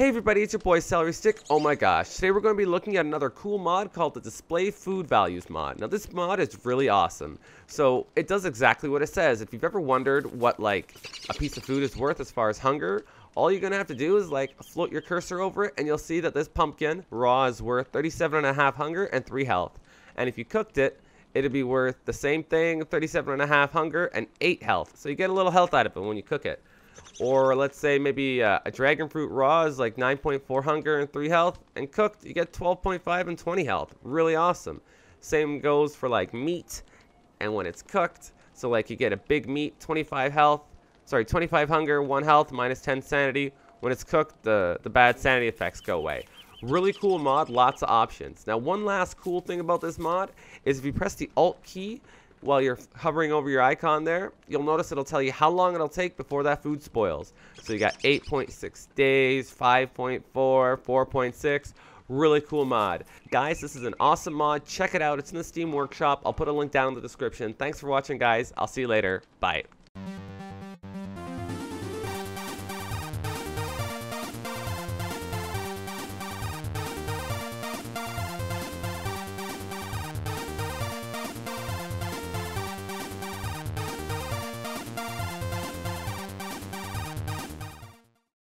Hey everybody, it's your boy Celery Stick. Oh my gosh, today we're going to be looking at another cool mod called the Display Food Values mod. Now this mod is really awesome. So it does exactly what it says. If you've ever wondered what like a piece of food is worth as far as hunger, all you're going to have to do is like float your cursor over it and you'll see that this pumpkin raw is worth 37 and a half hunger and 3 health. And if you cooked it, it'd be worth the same thing, 37 and a half hunger and 8 health. So you get a little health out of it when you cook it. Or let's say maybe uh, a dragon fruit raw is like 9.4 hunger and 3 health, and cooked you get 12.5 and 20 health. Really awesome. Same goes for like meat, and when it's cooked, so like you get a big meat, 25 health, sorry 25 hunger, 1 health, minus 10 sanity. When it's cooked, the the bad sanity effects go away. Really cool mod, lots of options. Now one last cool thing about this mod is if you press the Alt key, while you're hovering over your icon there, you'll notice it'll tell you how long it'll take before that food spoils. So you got 8.6 days, 5.4, 4.6. Really cool mod. Guys, this is an awesome mod. Check it out. It's in the Steam Workshop. I'll put a link down in the description. Thanks for watching, guys. I'll see you later. Bye.